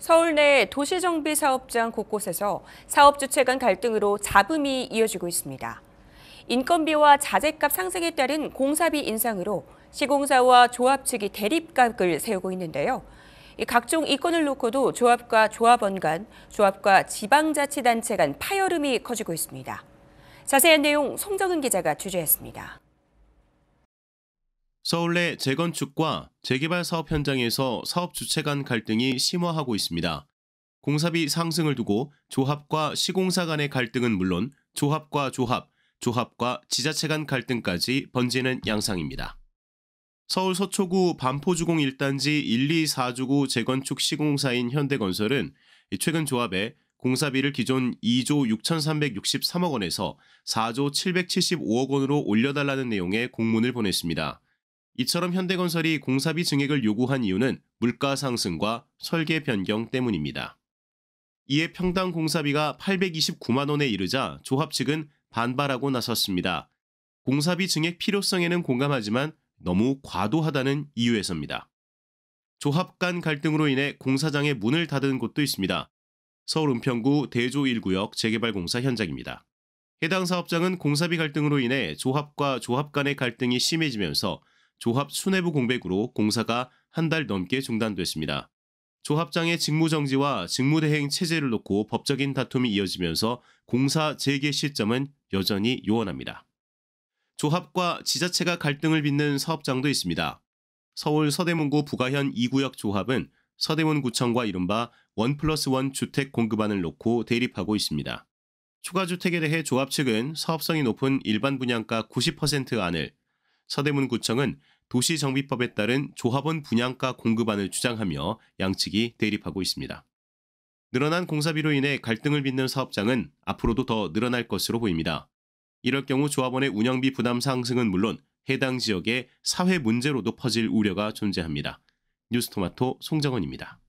서울 내 도시정비 사업장 곳곳에서 사업주체 간 갈등으로 잡음이 이어지고 있습니다. 인건비와 자재값 상승에 따른 공사비 인상으로 시공사와 조합 측이 대립각을 세우고 있는데요. 각종 이권을 놓고도 조합과 조합원 간, 조합과 지방자치단체 간 파열음이 커지고 있습니다. 자세한 내용 송정은 기자가 취재했습니다. 서울내 재건축과 재개발 사업 현장에서 사업 주체 간 갈등이 심화하고 있습니다. 공사비 상승을 두고 조합과 시공사 간의 갈등은 물론 조합과 조합, 조합과 지자체 간 갈등까지 번지는 양상입니다. 서울 서초구 반포주공 1단지 1, 2, 4주구 재건축 시공사인 현대건설은 최근 조합에 공사비를 기존 2조 6,363억 원에서 4조 775억 원으로 올려달라는 내용의 공문을 보냈습니다. 이처럼 현대건설이 공사비 증액을 요구한 이유는 물가 상승과 설계 변경 때문입니다. 이에 평당 공사비가 829만 원에 이르자 조합 측은 반발하고 나섰습니다. 공사비 증액 필요성에는 공감하지만 너무 과도하다는 이유에서입니다. 조합 간 갈등으로 인해 공사장의 문을 닫은 곳도 있습니다. 서울 은평구 대조 1구역 재개발 공사 현장입니다. 해당 사업장은 공사비 갈등으로 인해 조합과 조합 간의 갈등이 심해지면서 조합 수뇌부 공백으로 공사가 한 달 넘게 중단됐습니다. 조합장의 직무정지와 직무대행 체제를 놓고 법적인 다툼이 이어지면서 공사 재개 시점은 여전히 요원합니다. 조합과 지자체가 갈등을 빚는 사업장도 있습니다. 서울 서대문구 부가현 2구역 조합은 서대문구청과 이른바 원 플러스 원 주택 공급안을 놓고 대립하고 있습니다. 추가 주택에 대해 조합 측은 사업성이 높은 일반 분양가 90% 안을 서대문구청은 도시정비법에 따른 조합원 분양가 공급안을 주장하며 양측이 대립하고 있습니다. 늘어난 공사비로 인해 갈등을 빚는 사업장은 앞으로도 더 늘어날 것으로 보입니다. 이럴 경우 조합원의 운영비 부담 상승은 물론 해당 지역의 사회 문제로도 퍼질 우려가 존재합니다. 뉴스토마토 송정원입니다.